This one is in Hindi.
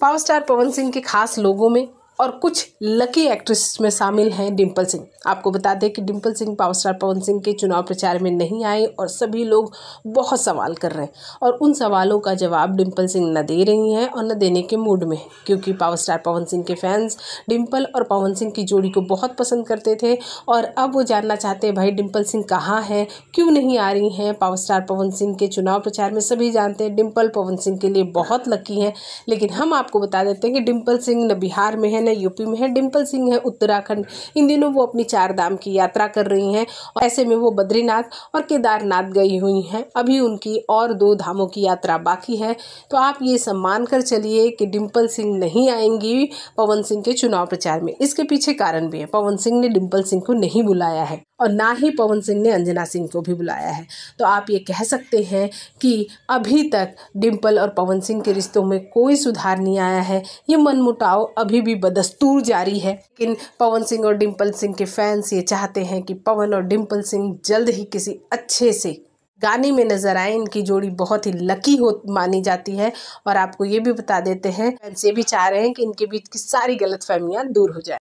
पावर स्टार पवन सिंह के खास लोगों में और कुछ लकी एक्ट्रेस में शामिल हैं डिम्पल सिंह आपको बता दें कि डिम्पल सिंह पावर स्टार पवन सिंह के चुनाव प्रचार में नहीं आए और सभी लोग बहुत सवाल कर रहे हैं और उन सवालों का जवाब डिम्पल सिंह न दे रही हैं और न देने के मूड में क्योंकि पावर स्टार पवन सिंह के फैंस डिम्पल और पवन सिंह की जोड़ी को बहुत पसंद करते थे और अब वो जानना चाहते हैं भाई डिम्पल सिंह कहाँ हैं क्यों नहीं आ रही हैं पावर स्टार पवन सिंह के चुनाव प्रचार में सभी जानते हैं डिम्पल पवन सिंह के लिए बहुत लकी हैं लेकिन हम आपको बता देते हैं कि डिम्पल सिंह न बिहार में हैं बहन है यूपी में है डिम्पल सिंह है उत्तराखंड इन दिनों वो अपनी चार धाम की यात्रा कर रही हैं और ऐसे में वो बद्रीनाथ और केदारनाथ गई हुई हैं अभी उनकी और दो धामों की यात्रा बाकी है तो आप ये सम्मान कर चलिए कि डिम्पल सिंह नहीं आएंगी पवन सिंह के चुनाव प्रचार में इसके पीछे कारण भी है पवन सिंह ने डिम्पल सिंह को नहीं बुलाया है और ना ही पवन सिंह ने अंजना सिंह को भी बुलाया है तो आप ये कह सकते हैं कि अभी तक डिम्पल और पवन सिंह के रिश्तों में कोई सुधार नहीं आया है ये मनमुटाव अभी भी बदल दस्तूर जारी है लेकिन पवन सिंह और डिम्पल सिंह के फैंस ये चाहते हैं कि पवन और डिम्पल सिंह जल्द ही किसी अच्छे से गाने में नजर आए इनकी जोड़ी बहुत ही लकी हो मानी जाती है और आपको ये भी बता देते हैं फैंस ये भी चाह रहे हैं कि इनके बीच की सारी गलत फहमियाँ दूर हो जाए